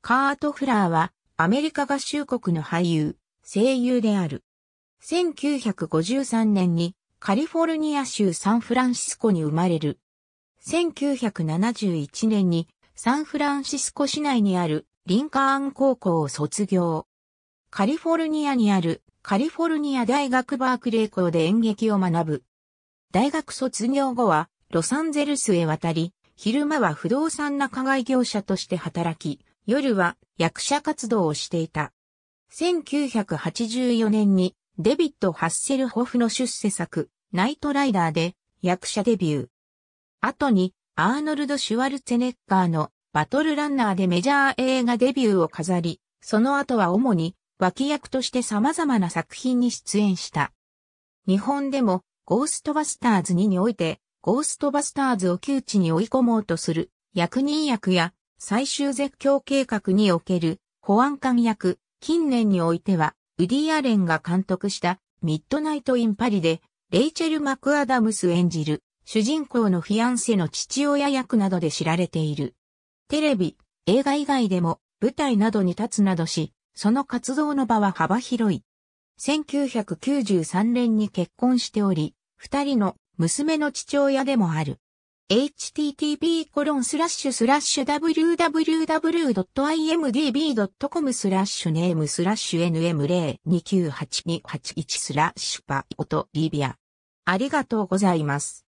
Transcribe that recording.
カート・フラーはアメリカ合衆国の俳優、声優である。1953年にカリフォルニア州サンフランシスコに生まれる。1971年にサンフランシスコ市内にあるリンカーン高校を卒業。カリフォルニアにあるカリフォルニア大学バークレー校で演劇を学ぶ。大学卒業後はロサンゼルスへ渡り、昼間は不動産仲買業者として働き、夜は役者活動をしていた。1984年にデビッド・ハッセルホフの出世作、ナイトライダーで役者デビュー。後にアーノルド・シュワルツェネッガーのバトルランナーでメジャー映画デビューを飾り、その後は主に脇役として様々な作品に出演した。日本でもゴーストバスターズ2において、ゴーストバスターズを窮地に追い込もうとする役人役や最終絶叫計画における保安官役、近年においては、ウディ・アレンが監督したミッドナイト・イン・パリで、レイチェル・マクアダムス演じる主人公のフィアンセの父親役などで知られている。テレビ、映画以外でも舞台などに立つなどし、その活動の場は幅広い。1993年に結婚しており、二人の娘の父親でもある。http コロンスラッシュスラッシュ www.imdb.com スラッシュネームスラッシュ nm0298281 スラッシュパイオトリビア。ありがとうございます。